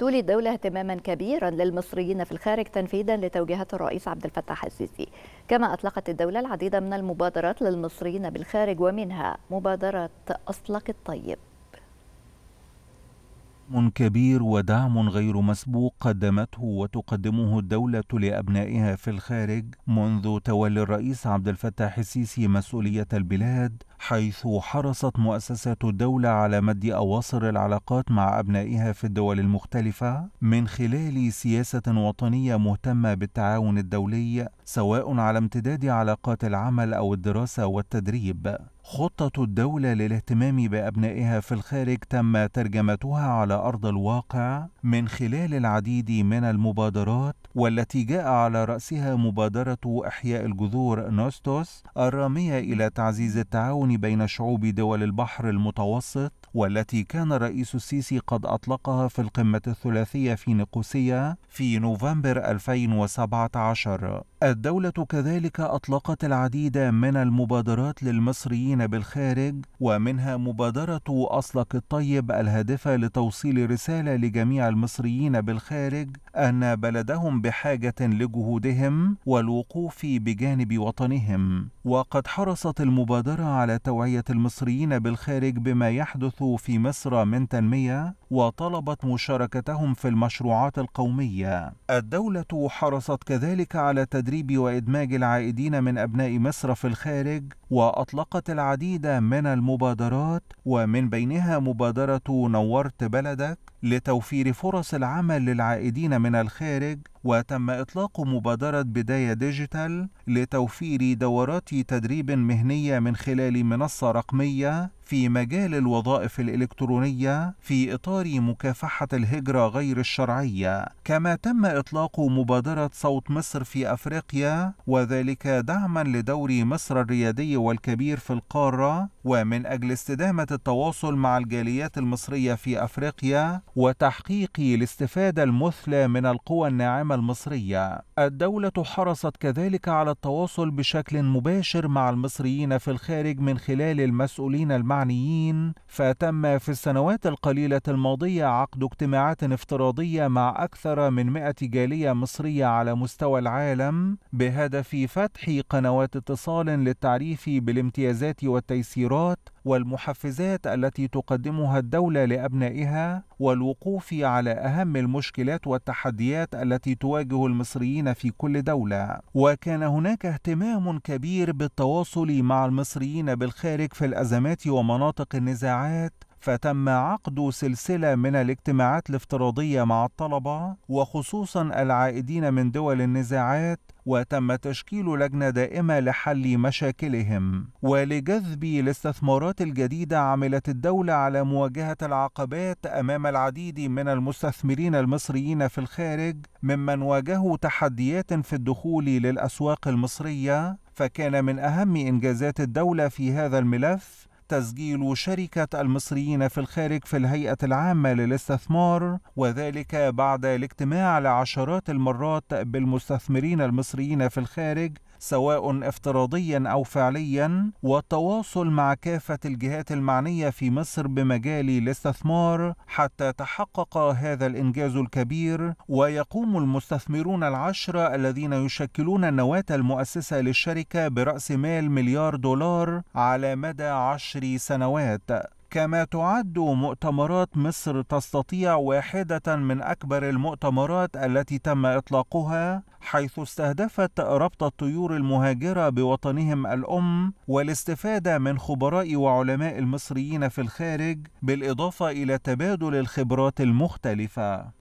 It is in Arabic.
تولي الدولة اهتماما كبيرا للمصريين في الخارج تنفيذا لتوجيهات الرئيس عبد الفتاح السيسي كما أطلقت الدولة العديد من المبادرات للمصريين بالخارج ومنها مبادرة أصلك الطيب دعم كبير ودعم غير مسبوق قدمته وتقدمه الدولة لأبنائها في الخارج منذ تولي الرئيس عبد الفتاح السيسي مسؤولية البلاد حيث حرصت مؤسسات الدولة على مد أواصر العلاقات مع أبنائها في الدول المختلفة من خلال سياسة وطنية مهتمة بالتعاون الدولي سواء على امتداد علاقات العمل أو الدراسة والتدريب خطة الدولة للاهتمام بأبنائها في الخارج تم ترجمتها على أرض الواقع من خلال العديد من المبادرات والتي جاء على رأسها مبادرة إحياء الجذور نوستوس الرامية إلى تعزيز التعاون بين شعوب دول البحر المتوسط والتي كان الرئيس السيسي قد أطلقها في القمة الثلاثية في نيقوسية في نوفمبر 2017 الدولة كذلك أطلقت العديد من المبادرات للمصريين كان بالخارج ومنها مبادرة أصلك الطيب الهادفة لتوصيل رسالة لجميع المصريين بالخارج أن بلدهم بحاجة لجهودهم والوقوف بجانب وطنهم وقد حرصت المبادرة على توعية المصريين بالخارج بما يحدث في مصر من تنمية وطلبت مشاركتهم في المشروعات القومية. الدولة حرصت كذلك على تدريب وإدماج العائدين من أبناء مصر في الخارج وأطلقت العديد من المبادرات ومن بينها مبادرة نورت بلدك لتوفير فرص العمل للعائدين من الخارج وتم إطلاق مبادرة بداية ديجيتال لتوفير دورات تدريب مهنية من خلال منصة رقمية في مجال الوظائف الإلكترونية في إطار مكافحة الهجرة غير الشرعية، كما تم إطلاق مبادرة صوت مصر في أفريقيا وذلك دعمًا لدور مصر الريادي والكبير في القارة ومن أجل استدامة التواصل مع الجاليات المصرية في أفريقيا وتحقيق الاستفادة المثلى من القوى الناعمة المصرية. الدولة حرصت كذلك على التواصل بشكل مباشر مع المصريين في الخارج من خلال المسؤولين المعنيين، فتم في السنوات القليلة الماضية عقد اجتماعات افتراضية مع أكثر من 100 جالية مصرية على مستوى العالم بهدف فتح قنوات اتصال للتعريف بالامتيازات والتيسيرات والمحفزات التي تقدمها الدولة لأبنائها وال الوقوف على أهم المشكلات والتحديات التي تواجه المصريين في كل دولة وكان هناك اهتمام كبير بالتواصل مع المصريين بالخارج في الأزمات ومناطق النزاعات فتم عقد سلسلة من الاجتماعات الافتراضية مع الطلبة وخصوصا العائدين من دول النزاعات وتم تشكيل لجنة دائمة لحل مشاكلهم ولجذب الاستثمارات الجديدة عملت الدولة على مواجهة العقبات أمام العديد من المستثمرين المصريين في الخارج ممن واجهوا تحديات في الدخول للأسواق المصرية فكان من أهم إنجازات الدولة في هذا الملف تسجيل شركة المصريين في الخارج في الهيئة العامة للاستثمار وذلك بعد الاجتماع لعشرات المرات بالمستثمرين المصريين في الخارج سواء افتراضيا أو فعليا والتواصل مع كافة الجهات المعنية في مصر بمجال الاستثمار حتى تحقق هذا الإنجاز الكبير ويقوم المستثمرون العشرة الذين يشكلون النواة المؤسسة للشركة برأس مال مليار دولار على مدى عشر سنوات كما تعد مؤتمرات مصر تستطيع واحدة من أكبر المؤتمرات التي تم إطلاقها حيث استهدفت ربط الطيور المهاجرة بوطنهم الأم والاستفادة من خبراء وعلماء المصريين في الخارج بالإضافة إلى تبادل الخبرات المختلفة